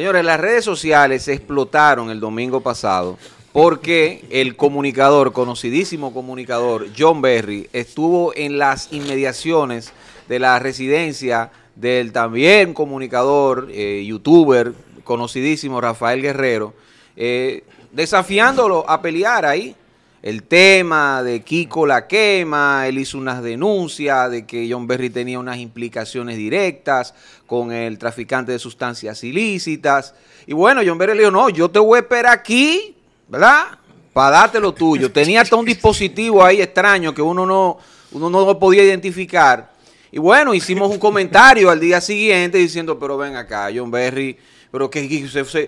Señores, las redes sociales explotaron el domingo pasado porque el comunicador, conocidísimo comunicador John Berry, estuvo en las inmediaciones de la residencia del también comunicador, eh, youtuber, conocidísimo Rafael Guerrero, eh, desafiándolo a pelear ahí el tema de Kiko la quema, él hizo unas denuncias de que John Berry tenía unas implicaciones directas con el traficante de sustancias ilícitas. Y bueno, John Berry le dijo, no, yo te voy a esperar aquí, ¿verdad? Para darte lo tuyo. Tenía hasta un dispositivo ahí extraño que uno no, uno no podía identificar. Y bueno, hicimos un comentario al día siguiente diciendo, pero ven acá, John Berry pero que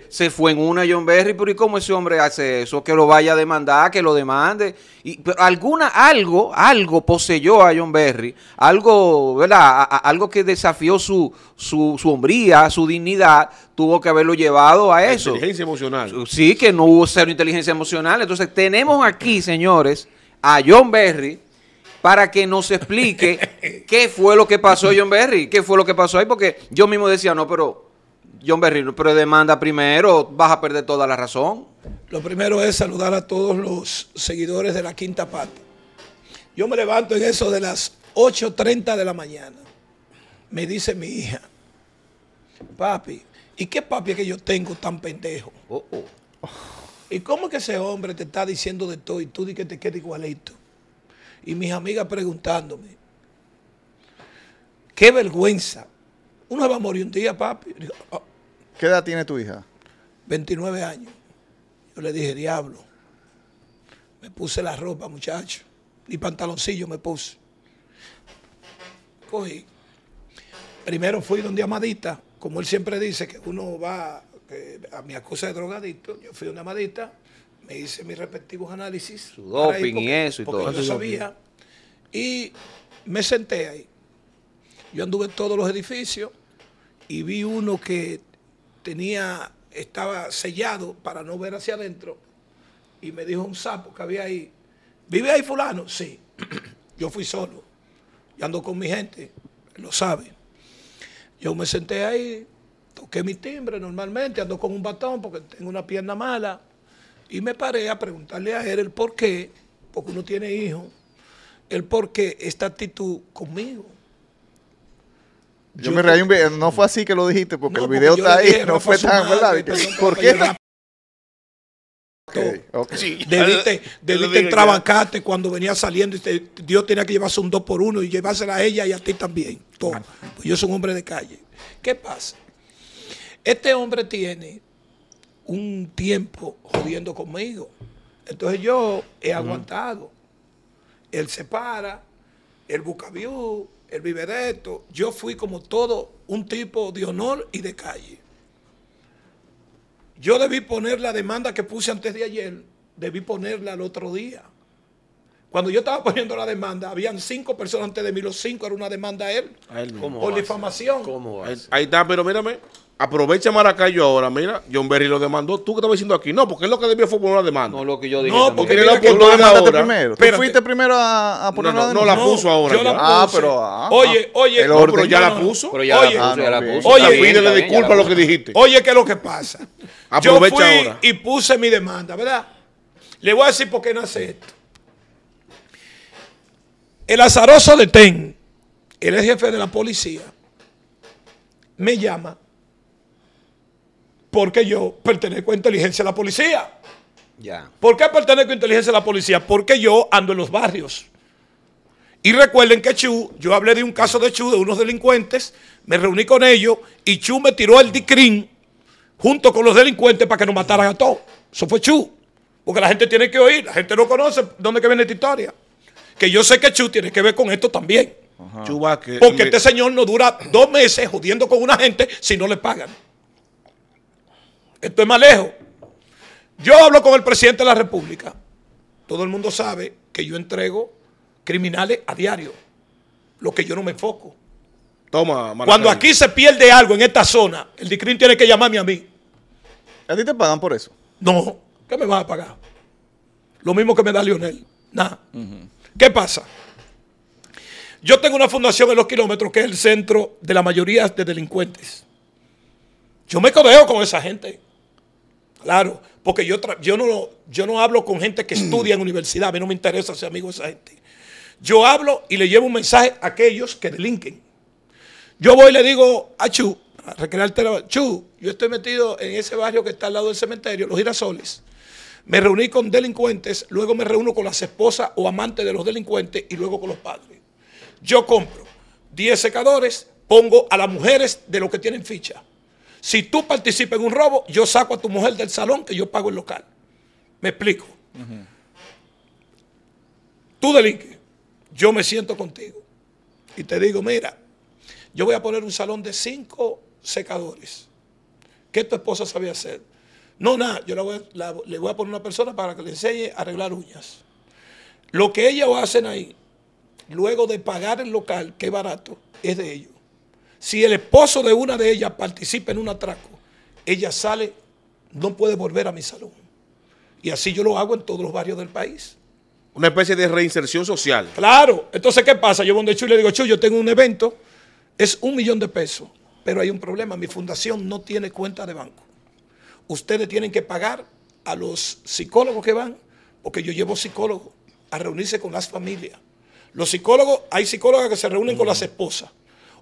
se, fue en una John Berry, pero ¿y cómo ese hombre hace eso? Que lo vaya a demandar, que lo demande. Y, pero alguna, algo, algo poseyó a John Berry, algo, ¿verdad? algo que desafió su, su, su hombría, su dignidad, tuvo que haberlo llevado a eso. inteligencia emocional. Sí, que no hubo cero inteligencia emocional. Entonces tenemos aquí, señores, a John Berry para que nos explique qué fue lo que pasó John Berry, qué fue lo que pasó ahí, porque yo mismo decía, no, pero John Berrino, pero demanda primero, vas a perder toda la razón. Lo primero es saludar a todos los seguidores de la Quinta parte Yo me levanto en eso de las 8.30 de la mañana. Me dice mi hija, papi, ¿y qué papi es que yo tengo tan pendejo? Oh, oh. ¿Y cómo que ese hombre te está diciendo de todo y tú di que te quedes igualito? Y mis amigas preguntándome, qué vergüenza uno va a morir un día, papi. Ah, ¿Qué edad tiene tu hija? 29 años. Yo le dije, diablo. Me puse la ropa, muchacho. Y pantaloncillo me puse. Cogí. Primero fui donde Amadita, como él siempre dice que uno va, a mi acusa de drogadicto, yo fui donde Amadita, me hice mis respectivos análisis. Su doping y eso y porque todo. Yo sabía. Y me senté ahí. Yo anduve en todos los edificios y vi uno que tenía, estaba sellado para no ver hacia adentro y me dijo un sapo que había ahí, ¿vive ahí fulano? Sí, yo fui solo, y ando con mi gente, lo sabe. Yo me senté ahí, toqué mi timbre normalmente, ando con un batón porque tengo una pierna mala y me paré a preguntarle a él el por qué, porque uno tiene hijos, el por qué esta actitud conmigo. Yo, me reí un video, no fue así que lo dijiste, porque el video está ahí, no fue tan, ¿verdad? ¿Por qué debiste, debiste cuando venía saliendo y Dios tenía que llevarse un dos por uno y llevársela a ella y a ti también. Todo. Pues yo soy un hombre de calle. ¿Qué pasa? Este hombre tiene un tiempo jodiendo conmigo. Entonces yo he aguantado. Él se para, él busca view, el vivereto, yo fui como todo un tipo de honor y de calle. Yo debí poner la demanda que puse antes de ayer, debí ponerla el otro día. Cuando yo estaba poniendo la demanda, habían cinco personas antes de mí, los cinco era una demanda a él. por difamación. Ahí está, pero mírame. Aprovecha Maracayo ahora, mira, John Berry lo demandó. ¿Tú qué estabas diciendo aquí? No, porque es lo que debió fue poner la demanda. No, lo que yo dije. No, porque él la oportunidad primero. Pero fuiste primero a, poner no, no, demanda. No, la puso ahora. Yo la puse. Ah, pero. Ah, ah, ah. oye, oye. No, pero ya la puso. Pero ya oye, la puso. la Oye, oye disculpa lo que dijiste. Oye, ¿qué es lo que pasa? Aprovecha yo fui y puse mi demanda, ¿verdad? Le voy a decir por qué no hace esto. El azaroso de TEN, el jefe de la policía, me llama porque yo pertenezco a inteligencia de la policía. ¿Por qué pertenezco a inteligencia de la policía? Porque yo ando en los barrios. Y recuerden que Chu, yo hablé de un caso de Chu, de unos delincuentes, me reuní con ellos y Chu me tiró el dicrin junto con los delincuentes para que nos mataran a todos. Eso fue Chu. Porque la gente tiene que oír, la gente no conoce dónde que viene esta historia. Que yo sé que Chu tiene que ver con esto también. Porque este señor no dura dos meses jodiendo con una gente si no le pagan. Esto es más lejos. Yo hablo con el presidente de la República. Todo el mundo sabe que yo entrego criminales a diario. Lo que yo no me enfoco. Toma, Cuando aquí se pierde algo en esta zona, el DICRIN tiene que llamarme a mí. ¿A ti te pagan por eso? No. ¿Qué me vas a pagar? Lo mismo que me da Lionel. Nada. ¿Qué pasa? Yo tengo una fundación en los kilómetros que es el centro de la mayoría de delincuentes. Yo me codeo con esa gente. Claro, porque yo, no, yo no hablo con gente que estudia en universidad, a mí no me interesa ser amigo de esa gente. Yo hablo y le llevo un mensaje a aquellos que delinquen. Yo voy y le digo a ah, Chu, a Chu, yo estoy metido en ese barrio que está al lado del cementerio, los girasoles. Me reuní con delincuentes, luego me reúno con las esposas o amantes de los delincuentes y luego con los padres. Yo compro 10 secadores, pongo a las mujeres de los que tienen ficha si tú participas en un robo, yo saco a tu mujer del salón que yo pago el local. Me explico. Tú delinques. Yo me siento contigo. Y te digo, mira, yo voy a poner un salón de cinco secadores. ¿Qué tu esposa sabía hacer? No, nada, yo le voy a poner una persona para que le enseñe a arreglar uñas. Lo que ellos hacen ahí, luego de pagar el local, que es barato, es de ellos. Si el esposo de una de ellas participa en un atraco, ella sale, no puede volver a mi salón. Y así yo lo hago en todos los barrios del país. Una especie de reinserción social. Claro. Entonces, ¿qué pasa? Yo voy donde y le digo, Chuy, yo tengo un evento, es un millón de pesos, pero hay un problema. Mi fundación no tiene cuenta de banco. Ustedes tienen que pagar a los psicólogos que van, porque yo llevo psicólogos a reunirse con las familias. Los psicólogos, hay psicólogas que se reúnen con las esposas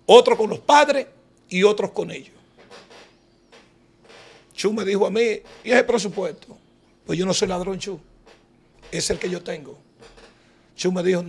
otros con los padres y otros con ellos. Chu me dijo a mí, ¿y ese presupuesto? Pues yo no soy ladrón, Chu. Es el que yo tengo. Chu me dijo,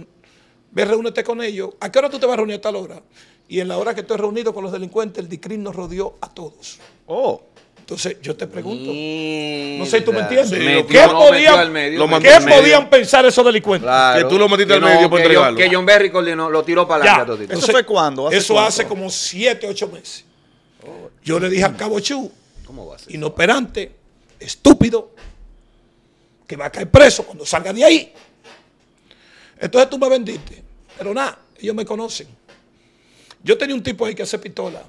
ve, reúnete con ellos. ¿A qué hora tú te vas a reunir a tal hora? Y en la hora que estoy reunido con los delincuentes, el DICRIM nos rodeó a todos. Oh. Entonces, yo te pregunto, mm, no sé, si ¿tú me entiendes? ¿Qué, podían, pensar esos delincuentes? que tú lo metiste al medio por entregarlo. que John Berry Cordino lo tiró para adelante. ¿Eso fue cuándo? eso hace como 7, 8 meses. Oh, yo le dije al mm. Cabo Chu, inoperante, estúpido, que va a caer preso cuando salga de ahí. Entonces tú me vendiste. Pero nada, ellos me conocen. Yo tenía un tipo ahí que hace pistola.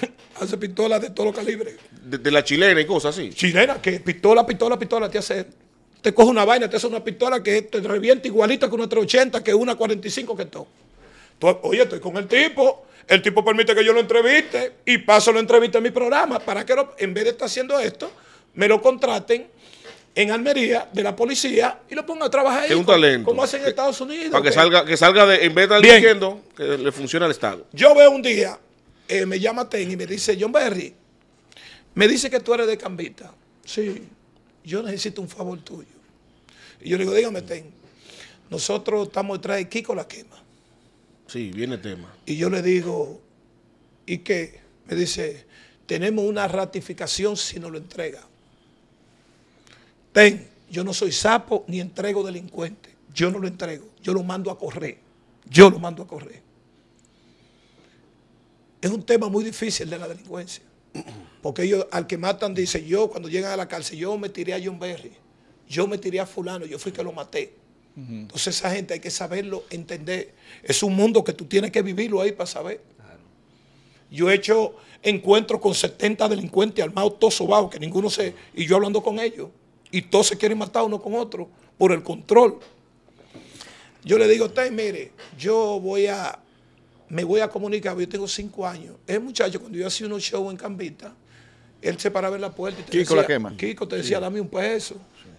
hace pistolas de todos los calibres. De, la chilena y cosas así. Chilena, que pistola, pistola, pistola te hace. Te coge una vaina, te hace una pistola que te revienta igualita que una 380, que una 45, que todo. oye, estoy con el tipo. El tipo permite que yo lo entreviste y paso la entrevista en mi programa. ¿Para que en vez de estar haciendo esto, me lo contraten en Almería de la policía y lo pongan a trabajar ahí. Es un como, talento. Como hacen en Estados Unidos. Para que, salga, que salga de, en vez de estar diciendo, que le funciona al Estado. Yo veo un día eh, me llama Ten y me dice, John Berry, me dice que tú eres de Cambita. Sí, yo necesito un favor tuyo. Y yo le digo, dígame Ten, nosotros estamos detrás de Kiko La Quema. Sí, viene tema. Y yo le digo, ¿y qué? Me dice, tenemos una ratificación si no lo entrega. Ten, yo no soy sapo ni entrego delincuente. Yo no lo entrego. Yo lo mando a correr. Yo lo mando a correr. Es un tema muy difícil de la delincuencia. Porque ellos, al que matan, dice yo, cuando llegan a la cárcel, yo me tiré a John Berry, yo me tiré a fulano, yo fui que lo maté. Entonces esa gente hay que saberlo, entender. Es un mundo que tú tienes que vivirlo ahí para saber. Yo he hecho encuentros con 70 delincuentes armados, todos sobados, que ninguno sé, Y yo hablando con ellos. Y todos se quieren matar uno con otro por el control. Yo le digo a usted, mire, yo voy a me voy a comunicar, yo tengo cinco años. Ese muchacho, cuando yo hacía unos shows en Cambita, él se paraba en la puerta y te Kiko la quema. Kiko te decía, dame un peso,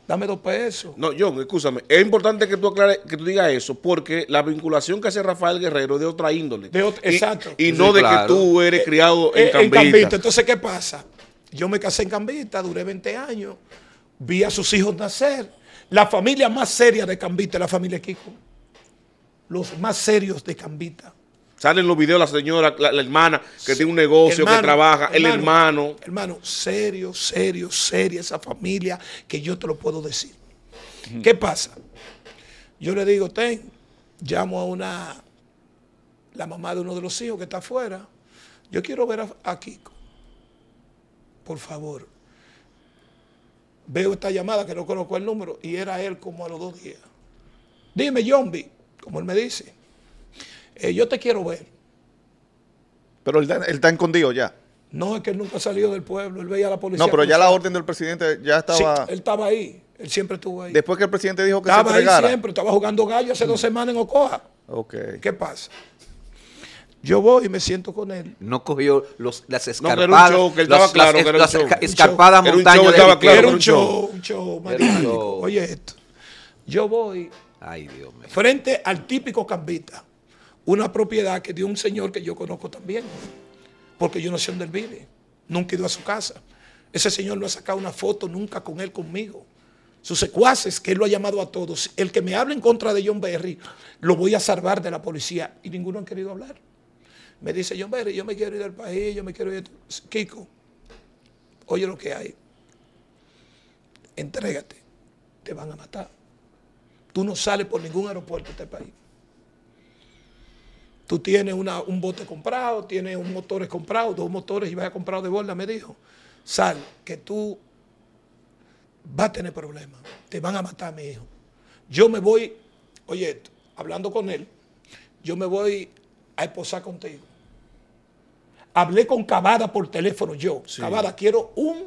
dame dos pesos. No, John, escúchame, es importante que tú que tú digas eso, porque la vinculación que hace Rafael Guerrero es de otra índole. De exacto. Y no de que tú eres eh, criado en eh, Cambita. En Cambita. Entonces, ¿qué pasa? Yo me casé en Cambita, duré 20 años, vi a sus hijos nacer. La familia más seria de Cambita es la familia Kiko. Los más serios de Cambita. Salen los videos la señora, la, hermana que tiene un negocio, que trabaja, el hermano. Hermano, serio, serio, serio esa familia que yo te lo puedo decir. ¿Qué pasa? Yo le digo, ten, llamo a una, la mamá de uno de los hijos que está afuera. Yo quiero ver a, Kiko. Por favor. Veo esta llamada que no conozco el número y era él como a los dos días. Dime, B, como él me dice. Eh, yo te quiero ver. Pero él, está escondido ya. No, es que él nunca ha salido del pueblo, él veía a la policía. No, pero ya la orden del presidente ya estaba... Sí, él estaba ahí, él siempre estuvo ahí. Después que el presidente dijo que estaba se Estaba Ahí siempre, estaba jugando gallo hace dos semanas en Ocoa. Ok. ¿Qué pasa? Yo voy y me siento con él. No cogió los, las escarpadas. No, era un show, que él estaba claro que era un show. escarpadas montañas. Era un show, un show, Oye esto. Yo voy... Frente al típico cambita una propiedad que dio un señor que yo conozco también, porque yo no sé dónde vive, nunca he ido a su casa. Ese señor no ha sacado una foto nunca con él conmigo. Sus secuaces, que él lo ha llamado a todos, el que me hable en contra de John Berry, lo voy a salvar de la policía. Y ninguno ha querido hablar. Me dice John Berry, yo me quiero ir del país, yo me quiero ir. Kiko, oye lo que hay. Entrégate, te van a matar. Tú no sales por ningún aeropuerto de este país tú tienes un bote comprado, tienes un motor comprado, dos motores y vas a comprar de bola, me dijo, sal, que tú vas a tener problemas, te van a matar mi hijo. Yo me voy, oye, hablando con él, yo me voy a esposar contigo. Hablé con Cavada por teléfono yo. Cavada, quiero un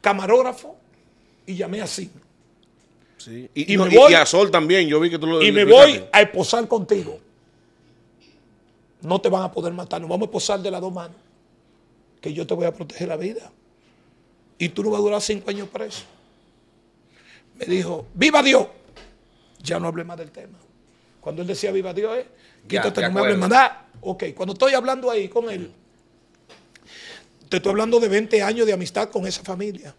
camarógrafo y llamé así. Sí. Y, a Sol también, yo vi que tú lo Y me voy a esposar contigo. No te van a poder matar, nos vamos a posar de las dos manos. Que yo te voy a proteger la vida. Y tú no vas a durar cinco años preso. Me dijo, viva Dios. Ya no hablé más del tema. Cuando él decía viva Dios, eh, quítate, no me más ah, Ok, cuando estoy hablando ahí con él, te estoy hablando de 20 años de amistad con esa familia.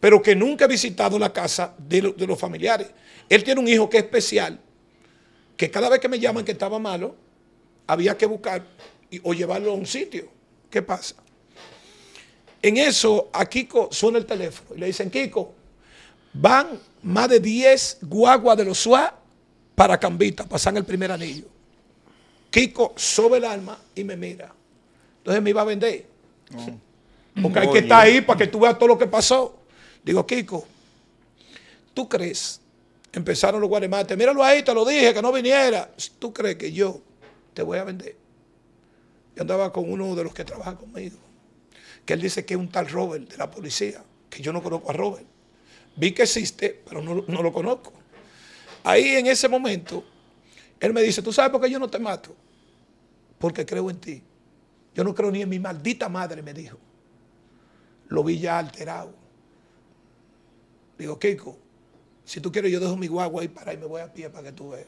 Pero que nunca he visitado la casa de los familiares. Él tiene un hijo que es especial, que cada vez que me llaman que estaba malo, había que buscar o llevarlo a un sitio. ¿Qué pasa? En eso a Kiko suena el teléfono y le dicen, Kiko, van más de 10 guaguas de los SUA para Cambita, pasan el primer anillo. Kiko sube el alma y me mira. Entonces me iba a vender. Oh. Porque hay que estar ahí para que tú veas todo lo que pasó. Digo, Kiko, ¿tú crees? Empezaron los guaremates. Míralo ahí, te lo dije, que no viniera. ¿Tú crees que yo te voy a vender. Yo andaba con uno de los que trabaja conmigo, que él dice que es un tal Robert de la policía, que yo no conozco a Robert. Vi que existe, pero no, lo conozco. Ahí en ese momento, él me dice, ¿tú sabes por qué yo no te mato? Porque creo en ti. Yo no creo ni en mi maldita madre, me dijo. Lo vi ya alterado. Digo, Kiko, si tú quieres yo dejo mi guagua ahí para ahí me voy a pie para que tú veas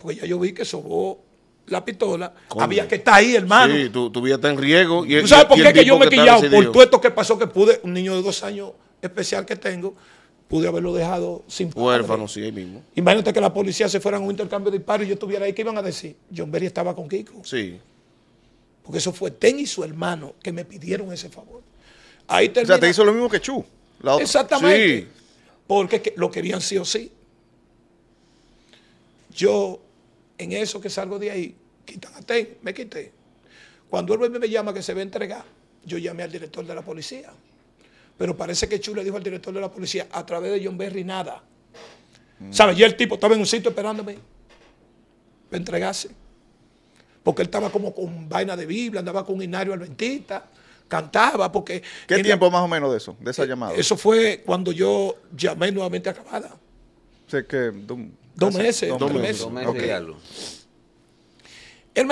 porque ya yo vi que sobó la pistola, había que estar ahí, hermano. Sí, tú tu vida en riego. Y, ¿Tú sabes por qué que yo me he quillado? Por todo esto que pasó que pude, un niño de dos años especial que tengo, pude haberlo dejado sin padre. Huérfano, sí, ahí mismo. Imagínate que la policía se fuera a un intercambio de disparos y yo estuviera ahí, ¿qué iban a decir? John Berry estaba con Kiko. Sí. Porque eso fue Ten y su hermano que me pidieron ese favor. Ahí termina. O sea, te hizo lo mismo que Chu. Exactamente. Porque lo querían sí o sí. Yo en eso que salgo de ahí, quítate, me quité. Cuando él me llama que se va a entregar, yo llamé al director de la policía. Pero parece que Chu dijo al director de la policía, a través de John Berry, nada. Mm. ¿Sabes? Y el tipo estaba en un sitio esperándome. Me entregase. Porque él estaba como con vaina de Biblia, andaba con un inario ventista. cantaba. porque... ¿Qué tiempo más o menos de eso, de esa eh, llamada? Eso fue cuando yo llamé nuevamente a Cabada. Sé que... Dos meses, dos, meses. Dos Él,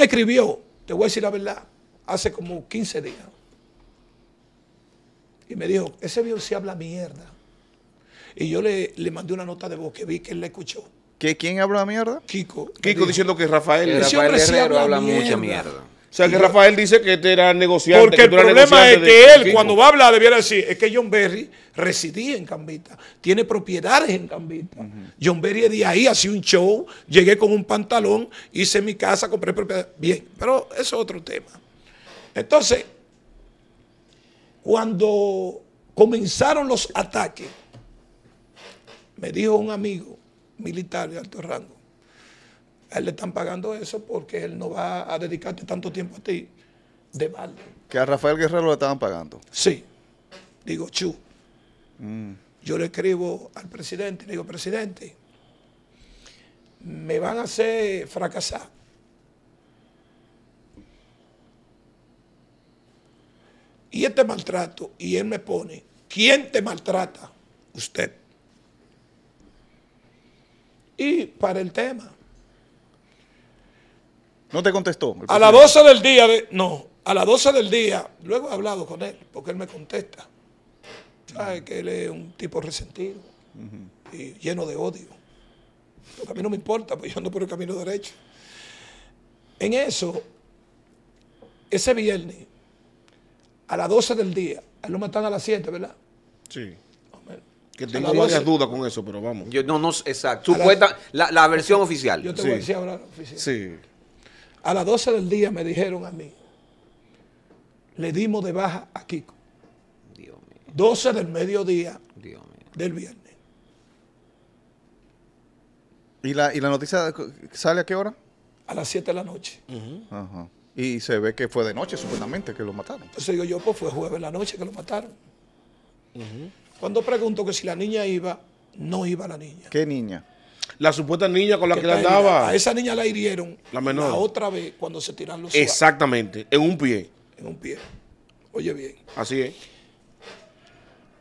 me, escribió, te voy a decir la verdad, hace como 15 días. Y me dijo, ese viejo sí habla mierda. Y yo le, le mandé una nota de voz que vi que él la escuchó. ¿Que, ¿Quién habla mierda? Kiko. Kiko diciendo que Rafael, Herrero habla, mucha mierda. O sea, que Rafael dice que este era negociante. Porque el problema es que él, cuando va a hablar, debiera decir, es que John Berry residía en Cambita, tiene propiedades en Cambita. John Berry de ahí hacía un show, llegué con un pantalón, hice mi casa, compré propiedades. Bien, pero eso es otro tema. Entonces, cuando comenzaron los ataques, me dijo un amigo militar de alto rango, a él le están pagando eso porque él no va a dedicarte tanto tiempo a ti de mal Que a Rafael Guerrero lo estaban pagando. Sí. Digo, chu. Mm. Yo le escribo al presidente, le digo, presidente, me van a hacer fracasar. Y este maltrato, y él me pone, ¿quién te maltrata? Usted. Y para el tema, no te contestó. A las 12 del día, no, a las 12 del día, luego he hablado con él, porque él me contesta. Sabes que él es un tipo resentido y lleno de odio. a mí no me importa, pues yo ando por el camino derecho. En eso, ese viernes, a las 12 del día, él lo matan a las 7, ¿verdad? Sí. Que tengo varias dudas con eso, pero vamos. Yo, no, no, exacto. Supuesta, la, la, versión oficial. Yo te voy a decir ahora oficial. Sí. A las 12 del día me dijeron a mí, le dimos de baja a Kiko. Dios mío. 12 del mediodía del viernes. ¿Y la, ¿Y la noticia sale a qué hora? A las 7 de la noche. Y se ve que fue de noche, supuestamente, que lo mataron. Entonces digo yo, pues fue jueves de la noche que lo mataron. Cuando pregunto que si la niña iba, no iba la niña. ¿Qué niña? La supuesta niña con la que, andaba. A esa niña la hirieron. La menor. La otra vez cuando se tiran los Exactamente, en un pie. En un pie. Oye bien. Así es.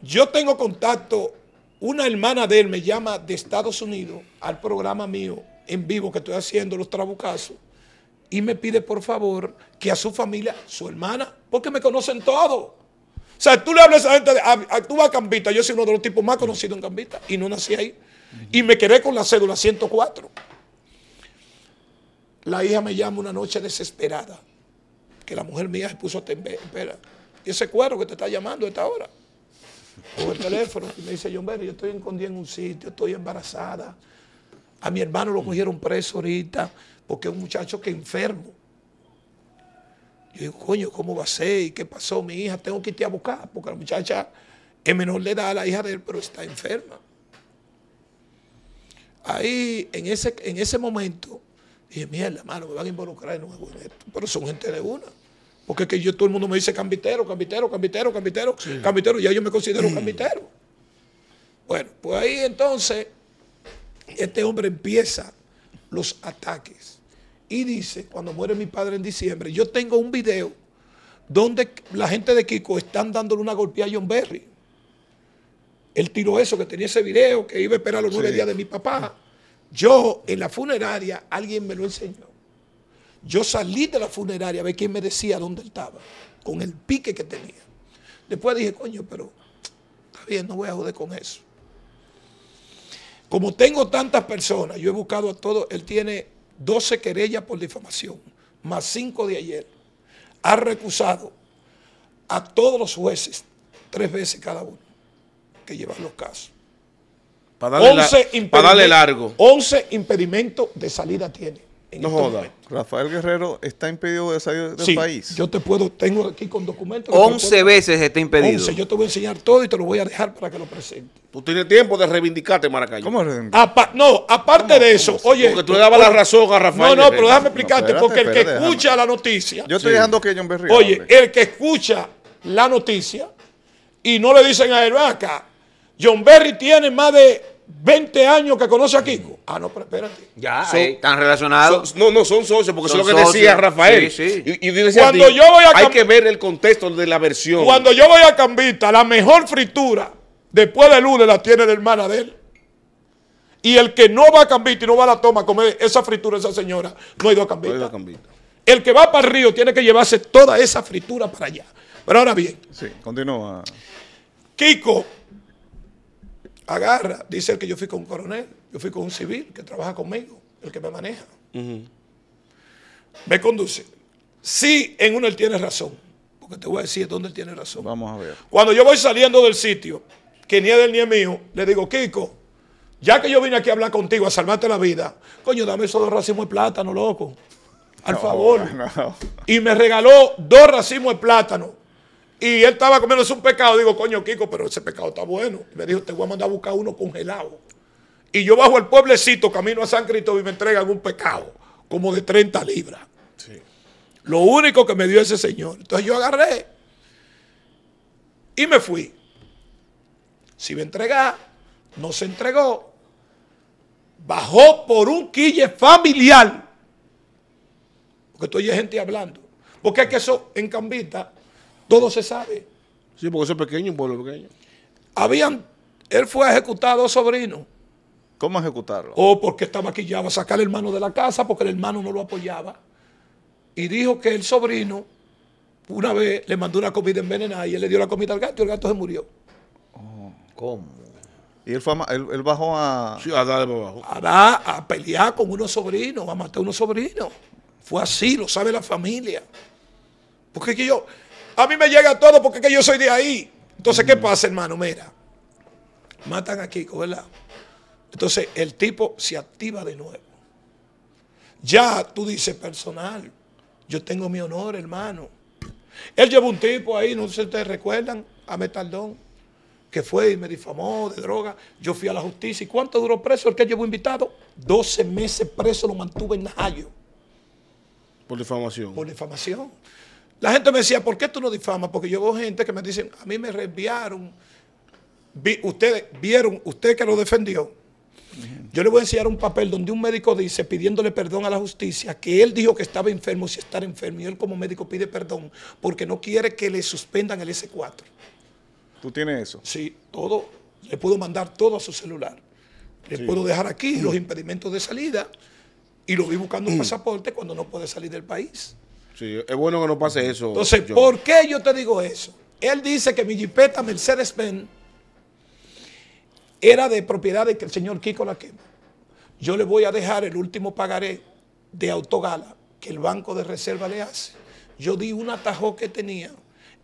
Yo tengo contacto, una hermana de él me llama de Estados Unidos al programa mío en vivo que estoy haciendo, Los Trabucazos, y me pide por favor que a su familia, su hermana, porque me conocen todo. O sea, tú le hablas a esa gente, ah, ah, tú vas a Cambita, yo soy uno de los tipos más conocidos en Cambita y no nací ahí. Y me quedé con la cédula 104. La hija me llama una noche desesperada, que la mujer mía se puso a temblar. Espera, y ese cuero que te está llamando a esta hora, con el teléfono, y me dice, John Berry, yo estoy escondida en un sitio, estoy embarazada. A mi hermano lo cogieron preso ahorita, porque es un muchacho que enfermo. Yo digo, coño, ¿cómo va a ser? ¿Y qué pasó? Mi hija, tengo que irte a buscar, porque la muchacha es menor de edad, la hija de él, pero está enferma. Ahí, en ese, en ese momento, dije, mierda, mano, me van a involucrar en nuevo esto. Pero son gente de una. Porque es que yo, todo el mundo me dice cambitero, cambitero, cambitero, cambitero, cambitero, ya yo me considero un cambitero. Bueno, pues ahí entonces, este hombre empieza los ataques. Y dice, cuando muere mi padre en diciembre, yo tengo un video donde la gente de Kiko están dándole una golpeada a John Berry. Él tiró eso, que tenía ese video, que iba a esperar los nueve días de mi papá. Yo en la funeraria, alguien me lo enseñó. Yo salí de la funeraria a ver quién me decía dónde estaba, con el pique que tenía. Después dije, coño, pero está bien, no voy a joder con eso. Como tengo tantas personas, yo he buscado a todos, él tiene 12 querellas por difamación, más 5 de ayer. Ha recusado a todos los jueces tres veces cada uno que llevan los casos. Para darle, 11 largo. 11 impedimentos de salida tiene. No este joda. Rafael Guerrero está impedido de salir del país. Yo te puedo, tengo aquí con documentos. 11 veces está impedido. 11, yo te voy a enseñar todo y te lo voy a dejar para que lo presente. Tú tienes tiempo de reivindicarte, Maracay. ¿Cómo no, aparte de eso, oye. Porque tú le dabas la razón a Rafael. No, no, pero déjame explicarte, porque el que escucha la noticia. Yo estoy dejando que John Berry. Oye, el que escucha la noticia y no le dicen a él, acá, John Berry tiene más de 20 años que conoce a Kiko. Ah, no, pero espérate. Ya, están relacionados. no, no, son socios, porque eso es lo que decía Rafael. Sí, sí. Y, cuando yo voy a hay que ver el contexto de la versión. Cuando yo voy a Cambita, la mejor fritura después de lunes la tiene la hermana de él. Y el que no va a Cambita y no va a la toma a comer esa fritura, esa señora, no ha ido a Cambita. No a Cambita. El que va para el río tiene que llevarse toda esa fritura para allá. Pero ahora bien. Sí, continúa. Kiko Agarra, dice el que yo fui con un coronel, yo fui con un civil que trabaja conmigo, el que me maneja. Me conduce. Sí, en uno él tiene razón, porque te voy a decir dónde él tiene razón. Vamos a ver. Cuando yo voy saliendo del sitio, que ni es del ni es mío, le digo, Kiko, ya que yo vine aquí a hablar contigo, a salvarte la vida, coño, dame esos dos racimos de plátano, loco. Al favor. Y me regaló dos racimos de plátano y él estaba comiéndose un pecado. Digo, coño, Kiko, pero ese pecado está bueno. Y me dijo, te voy a mandar a buscar uno congelado. Y yo bajo el pueblecito, camino a San Cristóbal y me entrega algún pecado, como de 30 libras. Lo único que me dio ese señor. Entonces yo agarré y me fui. Si me entregar, no se entregó. Bajó por un quille familiar. Porque estoy gente hablando. Porque es que eso en Cambita todo se sabe. Sí, porque eso es pequeño, un pueblo pequeño. Habían, él fue ejecutado dos sobrinos. ¿Cómo ejecutarlo? O oh, porque estaba va a sacar al hermano de la casa porque el hermano no lo apoyaba. Y dijo que el sobrino una vez le mandó una comida envenenada y él le dio la comida al gato y el gato se murió. Oh, ¿Cómo? Y él, fue a, él, bajó a... Sí, a, darle a, dar, a pelear con unos sobrinos, a matar a unos sobrinos. Fue así, lo sabe la familia. Porque que yo, a mí me llega todo porque que yo soy de ahí. Entonces, ¿qué pasa, hermano? Mira, matan a Kiko, ¿verdad? Entonces, el tipo se activa de nuevo. Ya tú dices personal, yo tengo mi honor, hermano. Él llevó un tipo ahí, no sé si ustedes recuerdan, a Metaldón, que fue y me difamó de droga. Yo fui a la justicia. ¿Y cuánto duró preso el que llevó invitado? 12 meses preso lo mantuve en Najayo. Por difamación. Por difamación. La gente me decía, ¿por qué tú no difamas? Porque yo veo gente que me dicen, a mí me reenviaron, ustedes vieron, usted que lo defendió. Yo le voy a enseñar un papel donde un médico dice, pidiéndole perdón a la justicia, que él dijo que estaba enfermo, si estar enfermo, y él como médico pide perdón porque no quiere que le suspendan el S4. ¿Tú tienes eso? Sí, todo. Le puedo mandar todo a su celular. Le puedo dejar aquí los impedimentos de salida y lo vi buscando un pasaporte cuando no puede salir del país. Sí, es bueno que no pase eso. Entonces, ¿por qué yo te digo eso? Él dice que mi jipeta Mercedes-Benz era de propiedad de que el señor Kiko la quema. Yo le voy a dejar el último pagaré de Autogala que el Banco de Reserva le hace. Yo di un atajo que tenía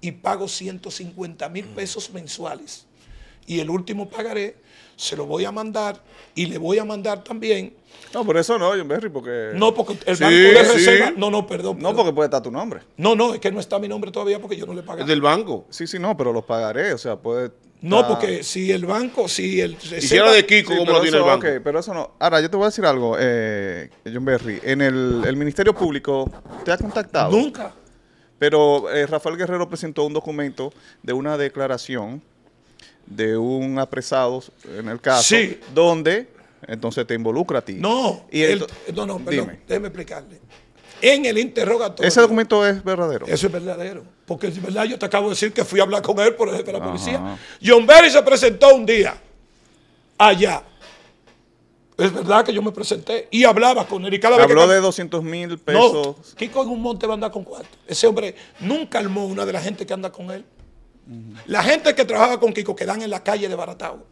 y pago 150 mil mm. pesos mensuales y el último pagaré, se lo voy a mandar y le voy a mandar también. No, por eso no, John Berry, porque. No, porque el banco de reserva. No, no, perdón, No, porque puede estar tu nombre. No, no, es que no está mi nombre todavía porque yo no le pagué. del banco. Sí, sí, no, pero los pagaré, o sea, puede. No, porque si el banco, si el. Reserva... Hiciera de Kiko como lo tiene el banco. pero eso no. Ahora, yo te voy a decir algo, eh, John Berry. En el, Ministerio Público, ¿te ha contactado? Nunca. Pero eh, Rafael Guerrero presentó un documento de una declaración de un apresado en el caso, sí. donde entonces te involucra a ti. No, no, no, perdón, déjeme explicarle. En el interrogatorio. Ese documento es verdadero. Eso es verdadero. Porque es verdad, yo te acabo de decir que fui a hablar con él por el jefe de la policía. John Berry se presentó un día allá. Es verdad que yo me presenté y hablaba con él. cada vez habló de 200 mil pesos. qué con un monte va a andar con cuatro. Ese hombre nunca armó una de la gente que anda con él. La gente que trabajaba con Kiko quedan en la calle de Baratao.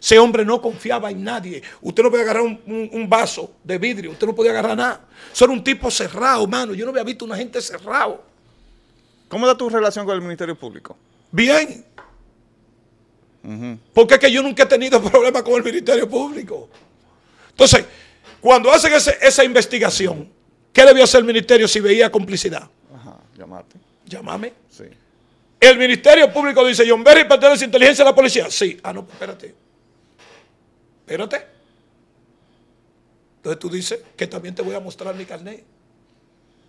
Ese hombre no confiaba en nadie. Usted no podía agarrar un, vaso de vidrio. Usted no podía agarrar nada. Son un tipo cerrado, hermano Yo no había visto una gente cerrado. ¿Cómo da tu relación con el Ministerio Público? Bien. Porque es que yo nunca he tenido problemas con el Ministerio Público. Entonces, cuando hacen esa investigación, ¿qué debió hacer el Ministerio si veía complicidad? Ajá, llamarte. Llámame. Sí. El Ministerio Público dice, John Berry pertenece a inteligencia de la policía. Sí. Ah, no, espérate. Espérate. Entonces tú dices que también te voy a mostrar mi carnet.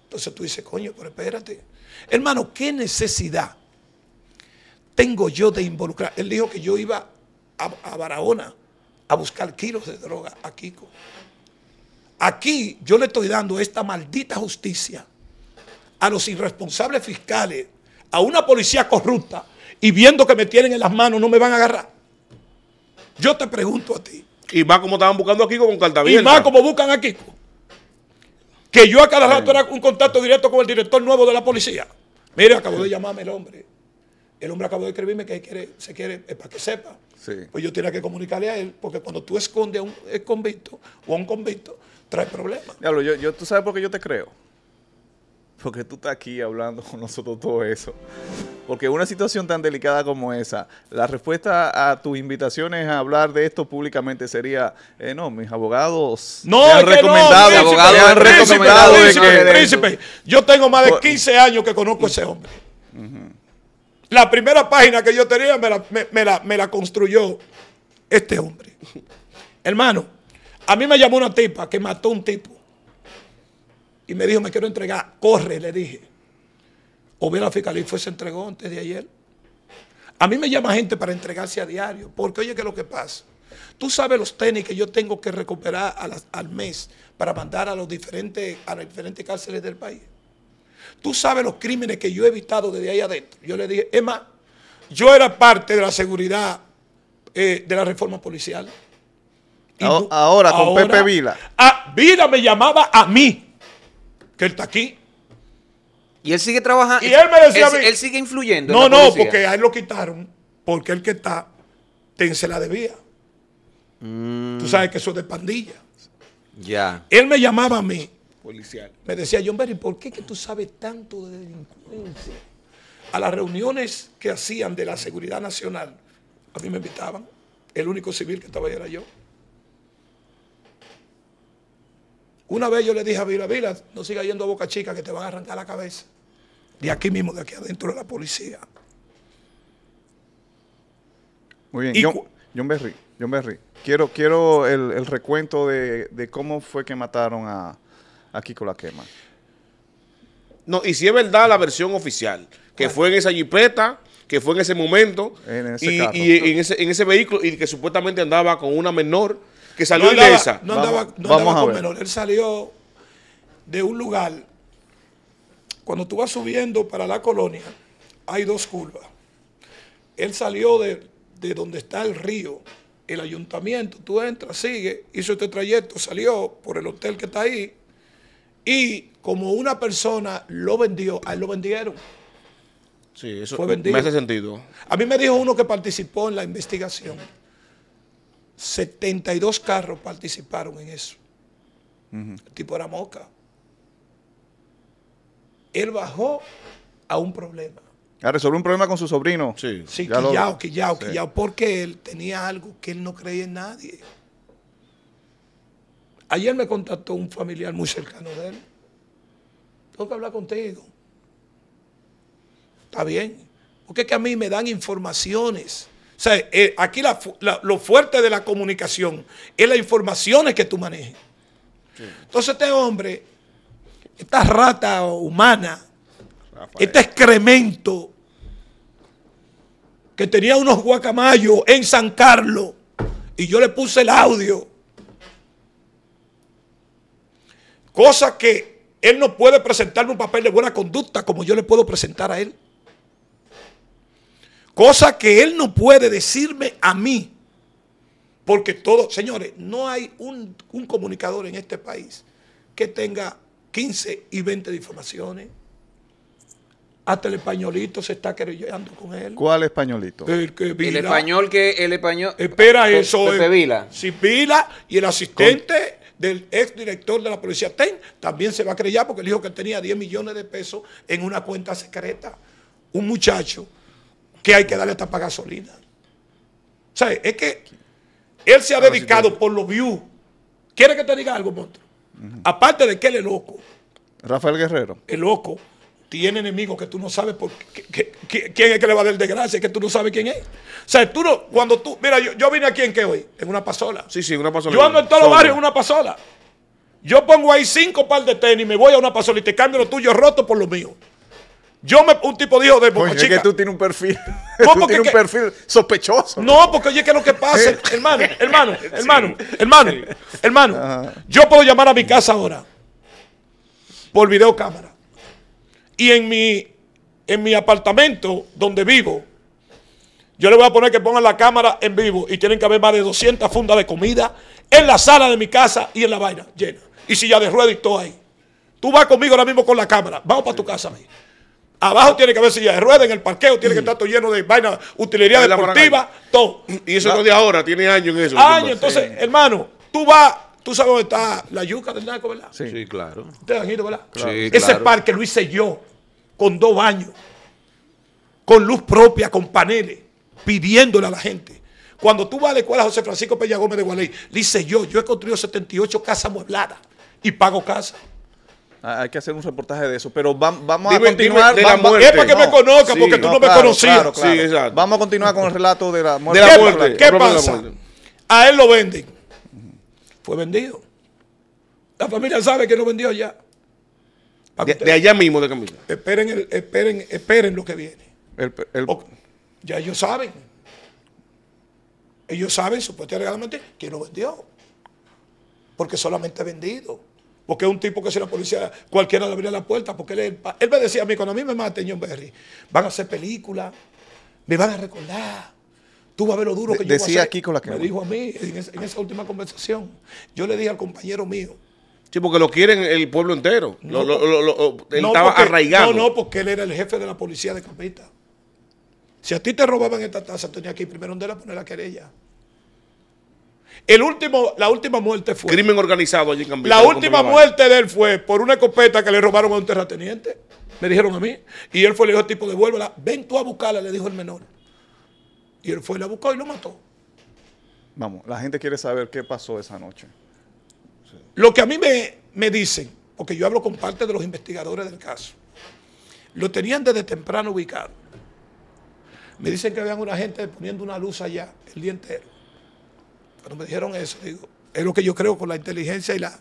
Entonces tú dices, coño, pero espérate. Hermano, ¿qué necesidad tengo yo de involucrar? Él dijo que yo iba a, a Barahona a buscar kilos de droga a Kiko. Aquí yo le estoy dando esta maldita justicia a los irresponsables fiscales a una policía corrupta y viendo que me tienen en las manos no me van a agarrar. Yo te pregunto a ti. Y más como estaban buscando a Kiko con carta Y más como buscan a Kiko. Que yo a cada rato era un contacto directo con el director nuevo de la policía. Mire, acabo de llamarme el hombre. El hombre acabó de escribirme que se quiere, para que sepa. Pues yo tenía que comunicarle a él, porque cuando tú escondes a un convicto o a un convicto, trae problemas. yo, tú sabes por qué yo te creo porque tú estás aquí hablando con nosotros todo eso. Porque una situación tan delicada como esa, la respuesta a tus invitaciones a hablar de esto públicamente sería, eh, no, mis abogados no, han recomendado, no, abogados han recomendado yo tengo más de 15 años que conozco a ese hombre. La primera página que yo tenía me la, me la construyó este hombre. Hermano, a mí me llamó una tipa que mató a un tipo y me dijo, me quiero entregar. Corre, le dije. O bien la fiscalía se entregó antes de ayer. A mí me llama gente para entregarse a diario. Porque oye, ¿qué es lo que pasa? Tú sabes los tenis que yo tengo que recuperar al mes para mandar a, los diferentes, a las diferentes cárceles del país. Tú sabes los crímenes que yo he evitado desde ahí adentro. Yo le dije, emma yo era parte de la seguridad eh, de la reforma policial. ahora, con Pepe Vila. Ah, Vila me llamaba a mí él está aquí. Y él sigue trabajando. Y él me decía él, él sigue influyendo. No, no, porque a él lo quitaron. Porque él que está, ten se la debía. Mm. Tú sabes que eso es de pandilla. Ya. Él me llamaba a mí. Policial. Me decía, John Berry, ¿por qué que tú sabes tanto de delincuencia? A las reuniones que hacían de la Seguridad Nacional, a mí me invitaban. El único civil que estaba ahí era yo. Una vez yo le dije a Vila, Vila, no siga yendo a Boca Chica que te van a arrancar la cabeza. De aquí mismo, de aquí adentro de la policía. Muy bien, yo John, Berry, John Berry, quiero, quiero el, recuento de, cómo fue que mataron a, Kiko La Quema. No, y si es verdad la versión oficial, que fue en esa jipeta, que fue en ese momento, y, en, ese, vehículo, y que supuestamente andaba con una menor que salió no andaba, vamos, menor. Él salió de un lugar. Cuando tú vas subiendo para la colonia, hay dos curvas. Él salió de, donde está el río, el ayuntamiento. Tú entras, sigues, hizo este trayecto, salió por el hotel que está ahí. Y como una persona lo vendió, a él lo vendieron. Sí, eso Fue me sentido. A mí me dijo uno que participó en la investigación 72 carros participaron en eso. El tipo era moca. Él bajó a un problema. A ah, resolver un problema con su sobrino. Sí, sí ya quillao, porque él tenía algo que él no creía en nadie. Ayer me contactó un familiar muy cercano de él. Tengo que hablar contigo. Está bien. Porque es que a mí me dan informaciones o sea, eh, aquí lo fuerte de la comunicación es la información que tú manejes. Entonces este hombre, esta rata humana, este excremento que tenía unos guacamayos en San Carlos, y yo le puse el audio, cosa que él no puede presentarme un papel de buena conducta como yo le puedo presentar a él. Cosa que él no puede decirme a mí. Porque todos, señores, no hay un, comunicador en este país que tenga 15 y 20 informaciones. Hasta el españolito se está querellando con él. ¿Cuál españolito? El, español que el español. Espera eso. Pepe eh, Vila. Vila y el asistente del del exdirector de la policía TEN también se va a creer porque él dijo que tenía 10 millones de pesos en una cuenta secreta. Un muchacho que hay que darle hasta para gasolina. O sea, es que él se ha dedicado por los views. ¿Quiere que te diga algo, monstruo? Aparte de que él es loco. Rafael Guerrero. el loco. Tiene enemigos que tú no sabes por quién es que le va a dar desgracia, que tú no sabes quién es. O sea, tú no, cuando tú, mira, yo, vine aquí en qué hoy, en una pasola. Sí, sí, una pasola. Yo ando en todos los barrios en una pasola. Yo pongo ahí cinco par de tenis, me voy a una pasola y te cambio lo tuyo roto por lo mío. Yo me, un tipo dijo de Boca que tú tienes un perfil. tienes un perfil sospechoso. No, porque oye, que lo que pasa, eh. hermano, hermano, hermano, hermano, hermano. Yo puedo llamar a mi casa ahora por videocámara. Y en mi, en mi apartamento donde vivo, yo le voy a poner que pongan la cámara en vivo y tienen que haber más de 200 fundas de comida en la sala de mi casa y en la vaina llena. Y si ya de y todo ahí. Tú vas conmigo ahora mismo con la cámara. Vamos para tu casa, mí. Abajo tiene que haber silla de ruedas, en el parqueo tiene que estar todo lleno de vaina, utilería deportiva, todo. Y eso no de ahora, tiene años en eso. Años, entonces, hermano, tú vas, tú sabes dónde está la yuca del naco ¿verdad? Sí, claro. ¿Te han ido, verdad? Ese parque lo hice yo, con dos baños, con luz propia, con paneles, pidiéndole a la gente. Cuando tú vas a la escuela José Francisco Peña Gómez de Gualey, le hice yo, yo he construido 78 casas muebladas y pago casa. Ah, hay que hacer un reportaje de eso. Pero vamos a continuar. Es para que me porque tú no, me conocías. vamos a continuar con el relato de la muerte. ¿Qué, pasa? A él lo venden. Fue vendido. La familia sabe que no vendió allá. De, allá mismo de Camila. Esperen, esperen, esperen lo que viene. ya ellos saben. Ellos saben, supuestamente, que lo vendió. Porque solamente ha vendido porque un tipo que si la policía cualquiera le abría la puerta, porque él, me decía a mí, cuando a mí me maten John Berry, van a hacer películas, me van a recordar. Tú vas a ver lo duro que yo decía aquí con la que me dijo a mí en esa, última conversación. Yo le dije al compañero mío, Sí, porque lo quieren el pueblo entero. No, lo, estaba arraigado. No, no, porque él era el jefe de la policía de Capita. Si a ti te robaban esta taza, tenía que ir primero donde la poner la querella último, la última muerte fue. Crimen organizado allí en La última muerte de él fue por una escopeta que le robaron a un terrateniente. Me dijeron a mí. Y él fue, le dijo de tipo, devuélvela. Ven tú a buscarla, le dijo el menor. Y él fue, la buscó y lo mató. Vamos, la gente quiere saber qué pasó esa noche. Lo que a mí me, me dicen, porque yo hablo con parte de los investigadores del caso, lo tenían desde temprano ubicado. Me dicen que habían una gente poniendo una luz allá el día entero cuando me dijeron eso, digo, es lo que yo creo con la inteligencia y la,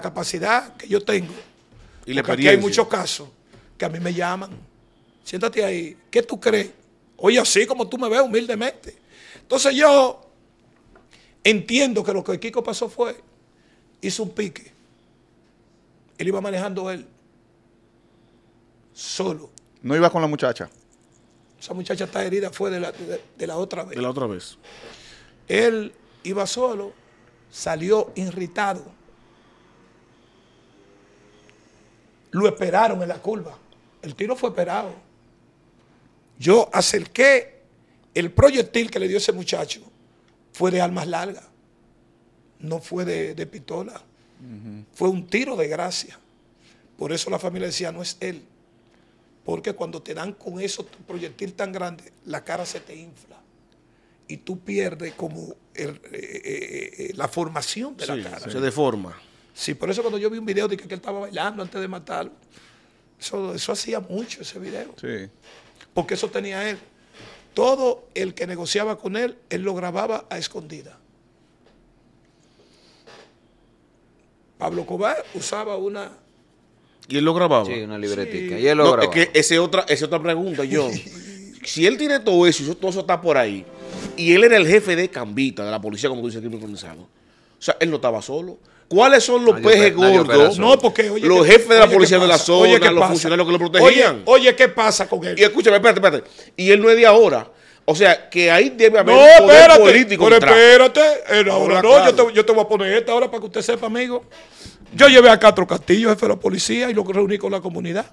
capacidad que yo tengo. Y Porque hay muchos casos que a mí me llaman. Siéntate ahí, ¿qué tú crees? Oye, así como tú me ves humildemente. Entonces yo entiendo que lo que Kiko pasó fue, hizo un pique. Él iba manejando él, solo. ¿No iba con la muchacha? Esa muchacha está herida, fue de la, de la otra vez. De la otra vez. Él Iba solo, salió irritado. Lo esperaron en la curva. El tiro fue esperado. Yo acerqué el proyectil que le dio ese muchacho. Fue de armas largas. No fue de, pistola. Fue un tiro de gracia. Por eso la familia decía, no es él. Porque cuando te dan con eso tu proyectil tan grande, la cara se te infla. Y tú pierdes como eh, eh, eh, la formación de la cara. Se deforma. Sí, por eso cuando yo vi un video de que él estaba bailando antes de matarlo, eso, eso hacía mucho ese video. Sí. Porque eso tenía él. Todo el que negociaba con él, él lo grababa a escondida. Pablo Cobar usaba una. Y él lo grababa. Sí, una libretica. Y él lo Es que esa otra, es otra pregunta, yo si él tiene todo eso todo eso está por ahí, y él era el jefe de Cambita, de la policía, como tú dices, crimen organizado. O sea, él no estaba solo. ¿Cuáles son los pejes gordos? No, porque, los jefes de la policía de la zona, oye, los funcionarios que lo protegían. Oye, ¿qué pasa con él? Y escúchame, espérate, espérate. Y él no es de ahora. O sea, que ahí debe haber no, poder espérate, Pero espérate, espérate. Eh, ahora, no, yo, te, yo, te, voy a poner esta ahora para que usted sepa, amigo. Yo llevé a Castro Castillo, jefe de la policía, y lo reuní con la comunidad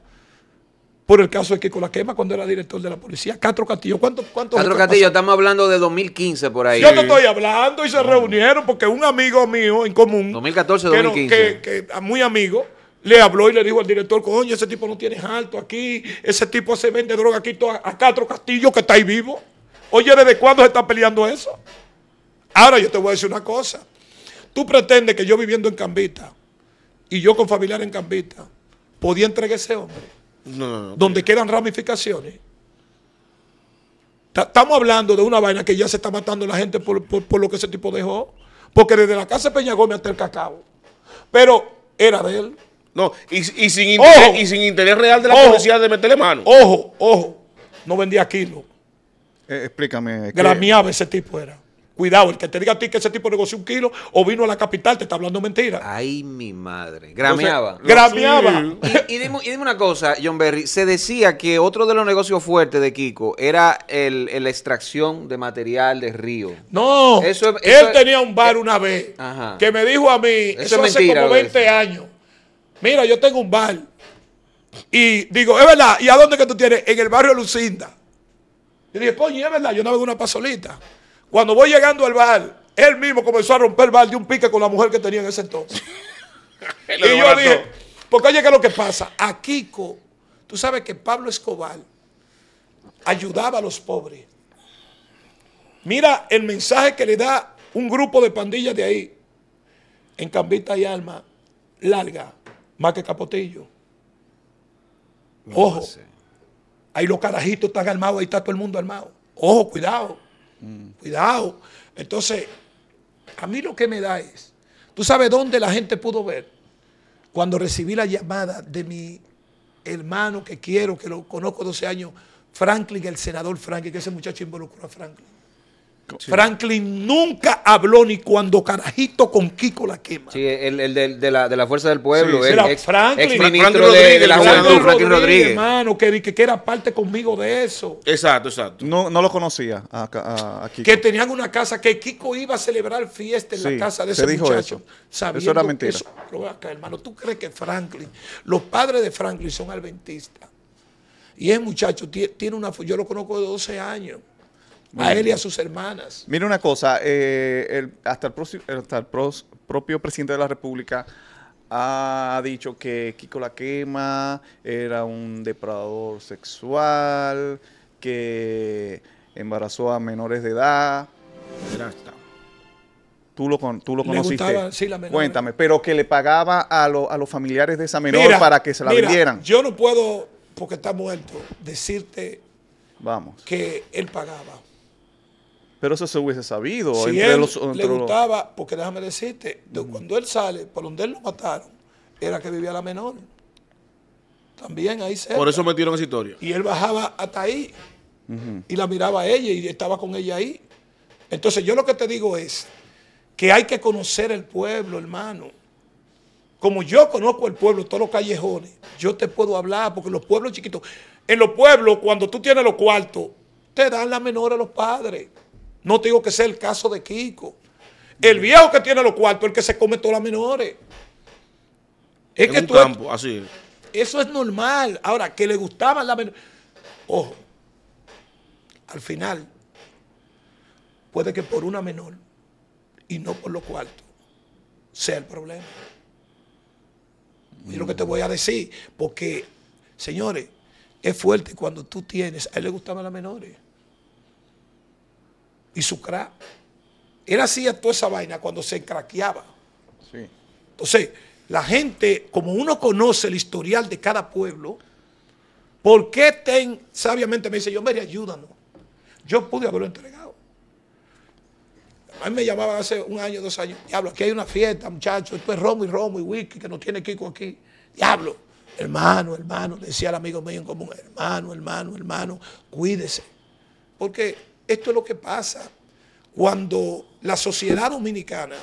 por el caso de Kiko La Quema cuando era director de la policía. Castro Castillo, ¿cuánto? cuánto Castro Castillo, estamos hablando de 2015 por ahí. Yo no estoy hablando y se reunieron porque un amigo mío en común. 2014, 2015. Que, muy amigo. Le habló y le dijo al director, coño, ese tipo no tiene alto aquí, ese tipo se vende droga aquí a, a Castro Castillo que está ahí vivo. Oye, ¿desde cuándo se está peleando eso? Ahora yo te voy a decir una cosa. Tú pretendes que yo viviendo en Cambita y yo con familiar en Cambita podía entregar ese hombre donde quedan ramificaciones. Estamos hablando de una vaina que ya se está matando la gente por, lo que ese tipo dejó. Porque desde la casa de Peña Gómez hasta el cacao. Pero era de él. No, y, sin, interés, real de la policía de meterle mano. Ojo, ojo. No vendía kilos. Eh, explícame. Gran ese tipo era. Cuidado, el que te diga a ti que ese tipo negoció un kilo o vino a la capital te está hablando mentira. Ay, mi madre. Grameaba. grameaba. Y, dime, una cosa, John Berry. Se decía que otro de los negocios fuertes de Kiko era la extracción de material de río. No. él tenía un bar una vez que me dijo a mí, eso, hace como 20 años. Mira, yo tengo un bar. Y digo, es verdad, ¿y a dónde que tú tienes? En el barrio Lucinda. Y dije, coño, es verdad, yo no veo una pasolita. Cuando voy llegando al bar, él mismo comenzó a romper el bar de un pique con la mujer que tenía en ese entonces. y yo dije, porque oye, ¿qué es lo que pasa? A Kiko, tú sabes que Pablo Escobar ayudaba a los pobres. Mira el mensaje que le da un grupo de pandillas de ahí, en Cambita y Alma, larga, más que Capotillo. Ojo, ahí los carajitos están armados, ahí está todo el mundo armado. Ojo, cuidado. Cuidado. Entonces, a mí lo que me da es, ¿tú sabes dónde la gente pudo ver? Cuando recibí la llamada de mi hermano que quiero, que lo conozco 12 años, Franklin, el senador Franklin, que ese muchacho involucró a Franklin. Franklin nunca habló ni cuando carajito con Kiko la quema. Sí, el, de, la, Fuerza del Pueblo. el ex, ministro de, la Juventud, Franklin, Rodríguez. Hermano, que, que, era parte conmigo de eso. Exacto, exacto. No, lo conocía a, Que tenían una casa, que Kiko iba a celebrar fiesta en la casa de ese dijo muchacho. Eso. eso era mentira. Eso, hermano, ¿tú crees que Franklin, los padres de Franklin son adventistas? Y ese muchacho tiene una, yo lo conozco de 12 años a él y a sus hermanas. Mira una cosa, eh, hasta, el, propio presidente de la República ha dicho que Kiko la quema era un depredador sexual, que embarazó a menores de edad. Tú lo, tú lo conociste. Cuéntame, pero que le pagaba a, a los familiares de esa menor para que se la vendieran. Yo no puedo, porque está muerto, decirte Vamos. que él pagaba. Pero eso se hubiese sabido. Si le gustaba, porque déjame decirte, cuando él sale, por donde él lo mataron, era que vivía la menor. También ahí se. Por eso metieron esa historia. Y él bajaba hasta ahí y la miraba a ella y estaba con ella ahí. Entonces yo lo que te digo es que hay que conocer el pueblo, hermano. Como yo conozco el pueblo, todos los callejones, yo te puedo hablar, porque los pueblos chiquitos, en los pueblos, cuando tú tienes los cuartos, te dan la menor a los padres. No te digo que sea el caso de Kiko. El viejo que tiene los cuartos, el que se come todas las menores. Es que un campo, así. Eso es normal. Ahora, que le gustaban las menores. Ojo, al final, puede que por una menor y no por los cuartos sea el problema. Y lo que te voy a decir, porque, señores, es fuerte cuando tú tienes, a él le gustaban las menores y su crack. Él así toda esa vaina cuando se craqueaba Sí. Entonces, la gente, como uno conoce el historial de cada pueblo, ¿por qué ten, sabiamente me dice, yo Mary, ayúdanos? Yo pude haberlo entregado. A mí me llamaban hace un año, dos años, diablo, aquí hay una fiesta, muchachos, esto es Romo y Romo y Wiki, que no tiene Kiko aquí. Diablo, hermano, hermano, decía el amigo mío en común, hermano, hermano, hermano, cuídese. Porque esto es lo que pasa cuando la sociedad dominicana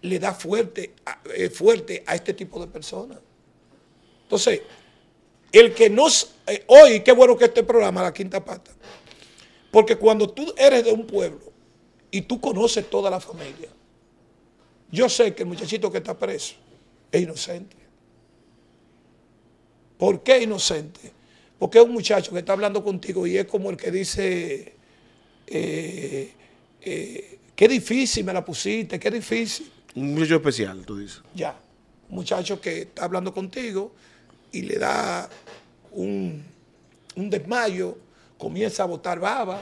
le da fuerte, eh, fuerte a este tipo de personas. Entonces, el que no... Eh, hoy, qué bueno que este programa, La Quinta Pata, porque cuando tú eres de un pueblo y tú conoces toda la familia, yo sé que el muchachito que está preso es inocente. ¿Por qué inocente? Porque es un muchacho que está hablando contigo y es como el que dice eh, eh, qué difícil me la pusiste, qué difícil. Un muchacho especial, tú dices. Ya, un muchacho que está hablando contigo y le da un, un desmayo, comienza a botar baba.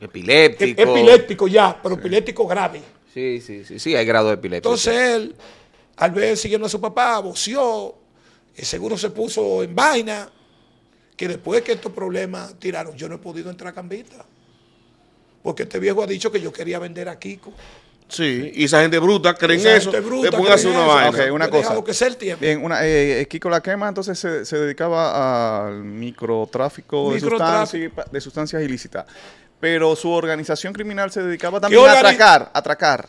Epiléptico. Epiléptico ya, pero epiléptico grave. Sí, sí, sí, sí, hay grado de epiléptico. Entonces él, al ver siguiendo a su papá, voció, seguro se puso en vaina, que después que estos problemas tiraron, yo no he podido entrar a Cambita. Porque este viejo ha dicho que yo quería vender a Kiko. Sí, y esa gente bruta creen eso. Gente bruta, una eso. una cosa. Que sea tiempo. Eh, eh, Kiko la quema, entonces se, dedicaba al microtráfico, De, sustancias, de, sustancias, ilícitas. Pero su organización criminal se dedicaba también a atracar, atracar.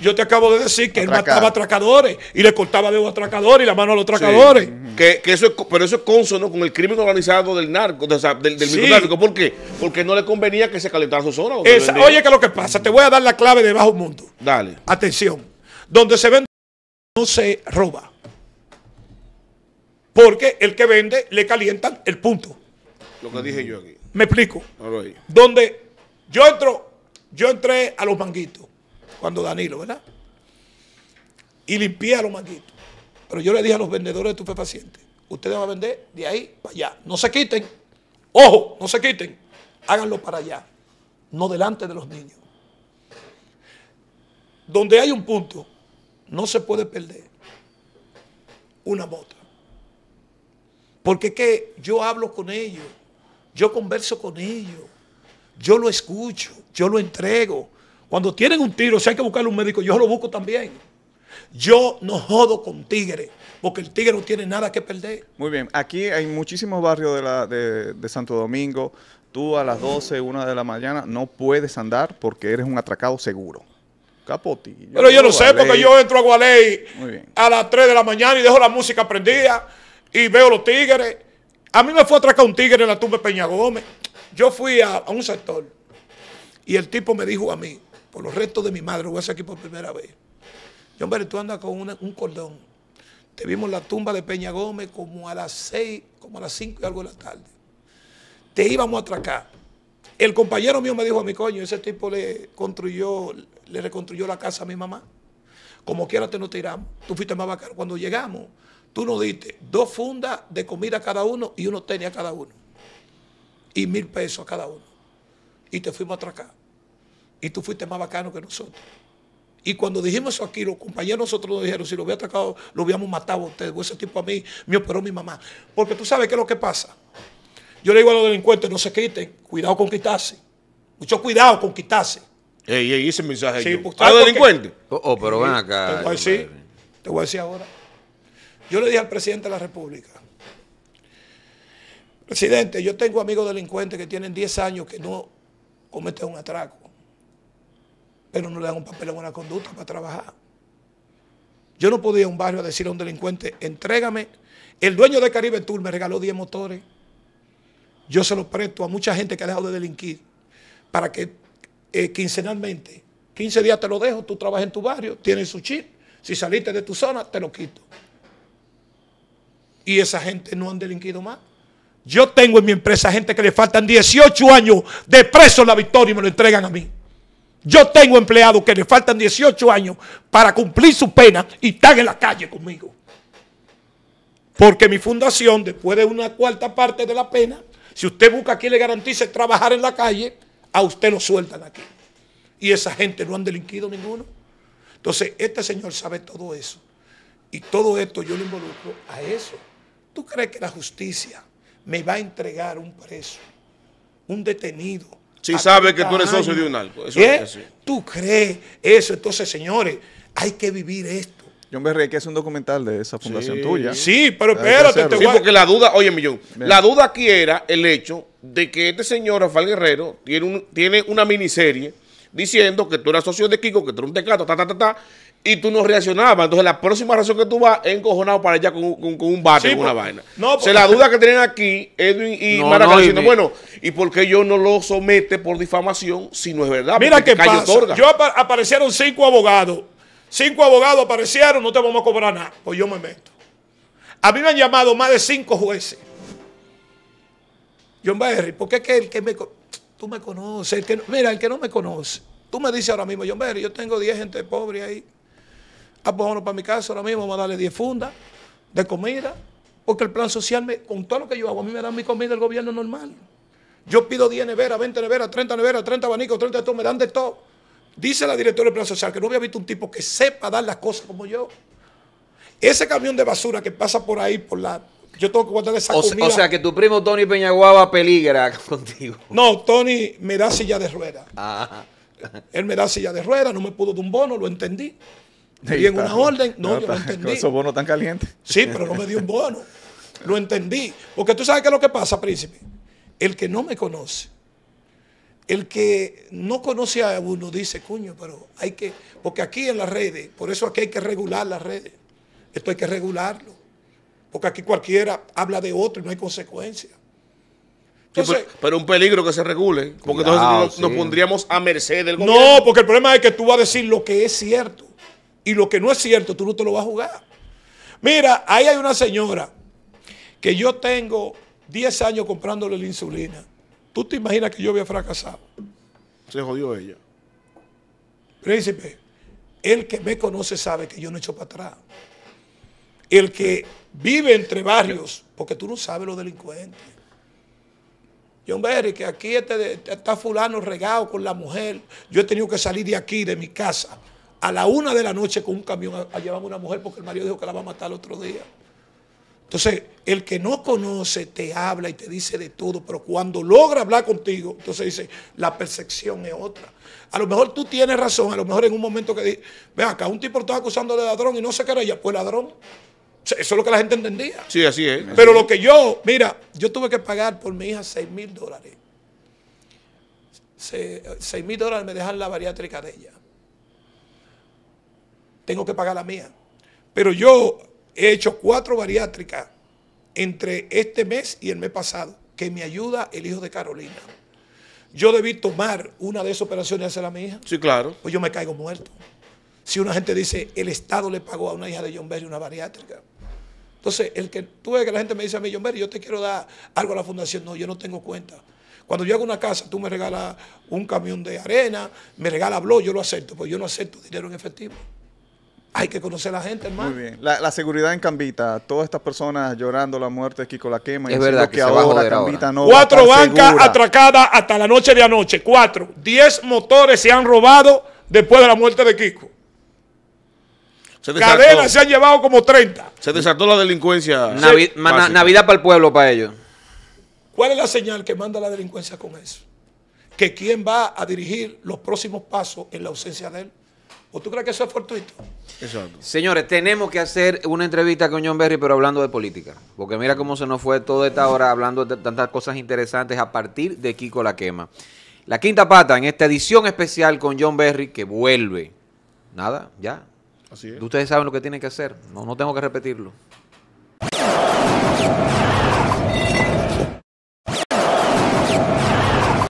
Yo te acabo de decir que él mataba atracadores y le cortaba dedos a atracadores y la mano a los atracadores. Que, eso pero eso es consono con el crimen organizado del narco, del, del ¿Por qué? Porque no le convenía que se calentara su zona oye, que lo que pasa, te voy a dar la clave de bajo mundo. Dale. Atención. Donde se vende no se roba. Porque el que vende le calientan el punto. Lo que dije yo aquí. Me explico. Donde yo entro, yo entré a los manguitos cuando Danilo, ¿verdad? Y limpié a los manguitos. Pero yo le dije a los vendedores de estupefacientes, ustedes van a vender de ahí para allá. No se quiten. Ojo, no se quiten. Háganlo para allá. No delante de los niños. Donde hay un punto, no se puede perder una bota. Porque es que yo hablo con ellos, yo converso con ellos, yo lo escucho, yo lo entrego, cuando tienen un tiro, si hay que buscarle un médico, yo lo busco también. Yo no jodo con tigre, porque el tigre no tiene nada que perder. Muy bien, aquí hay muchísimos barrios de, Santo Domingo. Tú a las 12, 1 de la mañana no puedes andar porque eres un atracado seguro. Capoti. Pero yo lo sé, porque yo entro a Gualey a las 3 de la mañana y dejo la música prendida y veo los tigres. A mí me fue a atracar un tigre en la tumba de Peña Gómez. Yo fui a un sector y el tipo me dijo a mí, por los restos de mi madre, voy a aquí por primera vez. Yo hombre, tú andas con un cordón. Te vimos la tumba de Peña Gómez como a las seis, como a las cinco y algo de la tarde. Te íbamos a atracar. El compañero mío me dijo a mi coño, ese tipo le construyó, le reconstruyó la casa a mi mamá. Como quiera te nos tiramos. Tú fuiste más bacano. Cuando llegamos, tú nos diste dos fundas de comida a cada uno y uno tenía a cada uno. Y mil pesos a cada uno. Y te fuimos a atracar y tú fuiste más bacano que nosotros. Y cuando dijimos eso aquí, los compañeros nosotros nos dijeron, si lo hubiera atacado, lo hubiéramos matado a ustedes. ese tipo a mí me operó mi mamá. Porque tú sabes qué es lo que pasa. Yo le digo a los delincuentes, no se quiten, cuidado con quitarse. Mucho cuidado con quitarse. Ey, ese mensaje yo. Pues, ¿A los delincuentes? Oh, oh, pero ven acá. Te voy, a eh, decir, te voy a decir ahora. Yo le dije al presidente de la República, presidente, yo tengo amigos delincuentes que tienen 10 años que no cometen un atraco pero no le dan un papel de buena conducta para trabajar. Yo no podía ir a un barrio a decirle a un delincuente, entrégame. El dueño de Caribe Tour me regaló 10 motores. Yo se los presto a mucha gente que ha dejado de delinquir para que eh, quincenalmente, 15 días te lo dejo, tú trabajas en tu barrio, tienes su chip. Si saliste de tu zona, te lo quito. Y esa gente no han delinquido más. Yo tengo en mi empresa gente que le faltan 18 años de preso en la victoria y me lo entregan a mí. Yo tengo empleados que le faltan 18 años para cumplir su pena y están en la calle conmigo. Porque mi fundación, después de una cuarta parte de la pena, si usted busca quien le garantice trabajar en la calle, a usted lo sueltan aquí. Y esa gente no han delinquido ninguno. Entonces, este señor sabe todo eso. Y todo esto yo lo involucro a eso. ¿Tú crees que la justicia me va a entregar un preso, un detenido? Si sabe que tú eres socio de un narco. Eso ¿Eh? es así. ¿Tú crees eso? Entonces, señores, hay que vivir esto. John Berry, que es un documental de esa fundación tuya. Sí, pero espérate. Te sí, porque la duda, oye, millón, la duda aquí era el hecho de que este señor, Rafael Guerrero, tiene, tiene una miniserie diciendo que tú eras socio de Kiko, que tú eres un teclado, ta, ta, ta, ta, y tú no reaccionabas. Entonces, la próxima razón que tú vas es encojonado para allá con, un bate, una vaina. No, o sea, la duda que tienen aquí, Edwin y Mara bueno, ¿y por qué yo no lo somete por difamación si no es verdad? Mira qué pasa. Yo aparecieron cinco abogados. Cinco abogados aparecieron, no te vamos a cobrar nada. Pues yo me meto. A mí me han llamado más de cinco jueces. John Berry, ¿por qué es que el que me... Tú me conoces, que mira, el que no me conoce. Tú me dices ahora mismo, John Berry, yo tengo diez gente pobre ahí. Ah, pues para mi casa ahora mismo vamos a darle 10 fundas de comida, porque el plan social, me, con todo lo que yo hago, a mí me dan mi comida el gobierno normal. Yo pido 10 neveras, 20 neveras, 30 neveras, 30 abanicos, 30 de todo, me dan de todo. Dice la directora del plan social que no había visto un tipo que sepa dar las cosas como yo. Ese camión de basura que pasa por ahí, por la, yo tengo que guardar esa o comida. o sea, que tu primo Tony Peñaguaba peligra contigo. No, Tony me da silla de ruedas ah. Él me da silla de rueda, no me pudo de un bono, lo entendí. Y en una orden, no, yo no entendí. esos bonos tan calientes. Sí, pero no me dio un bono. Lo entendí. Porque tú sabes qué es lo que pasa, príncipe. El que no me conoce, el que no conoce a uno dice, cuño, pero hay que, porque aquí en las redes, por eso aquí hay que regular las redes. Esto hay que regularlo. Porque aquí cualquiera habla de otro y no hay consecuencia pero, un peligro que se regule, porque entonces nos, pondríamos a merced del gobierno. No, porque el problema es que tú vas a decir lo que es cierto. Y lo que no es cierto, tú no te lo vas a jugar. Mira, ahí hay una señora que yo tengo 10 años comprándole la insulina. ¿Tú te imaginas que yo había fracasado? Se jodió ella. Príncipe, el que me conoce sabe que yo no he hecho para atrás. El que vive entre barrios, porque tú no sabes los delincuentes. John Berry, que aquí este está fulano regado con la mujer. Yo he tenido que salir de aquí, de mi casa, a la una de la noche con un camión a, una mujer porque el marido dijo que la va a matar el otro día. Entonces, el que no conoce te habla y te dice de todo, pero cuando logra hablar contigo, entonces dice, la percepción es otra. A lo mejor tú tienes razón, a lo mejor en un momento que dice ve acá, un tipo estaba acusando de ladrón y no se ella pues ladrón. Eso es lo que la gente entendía. Sí, así es. Pero lo que yo, mira, yo tuve que pagar por mi hija 6 mil dólares. 6 mil dólares me dejan la bariátrica de ella tengo que pagar la mía. Pero yo he hecho cuatro bariátricas entre este mes y el mes pasado, que me ayuda el hijo de Carolina. Yo debí tomar una de esas operaciones y hacer a mi hija. Sí, claro. Pues yo me caigo muerto. Si una gente dice, el Estado le pagó a una hija de John Berry una bariátrica. Entonces, el que tú ves que la gente me dice a mí, John Berry, yo te quiero dar algo a la fundación. No, yo no tengo cuenta. Cuando yo hago una casa, tú me regalas un camión de arena, me regalas blog, yo lo acepto, pues yo no acepto dinero en efectivo. Hay que conocer a la gente, hermano. Muy bien. La, seguridad en Cambita, todas estas personas llorando la muerte de Kiko la quema. Es verdad que, abajo la Cambita no. Cuatro bancas atracadas hasta la noche de anoche. Cuatro. Diez motores se han robado después de la muerte de Kiko. Se Cadenas se han llevado como 30. Se desató la delincuencia. Navidad para el pueblo, para ellos. ¿Cuál es la señal que manda la delincuencia con eso? Que quién va a dirigir los próximos pasos en la ausencia de él. ¿O tú crees que eso es fortuito? Exacto. Señores, tenemos que hacer una entrevista con John Berry, pero hablando de política. Porque mira cómo se nos fue toda esta hora hablando de tantas cosas interesantes a partir de Kiko La Quema. La quinta pata en esta edición especial con John Berry que vuelve. Nada, ya. Así es. Ustedes saben lo que tienen que hacer. No, no tengo que repetirlo.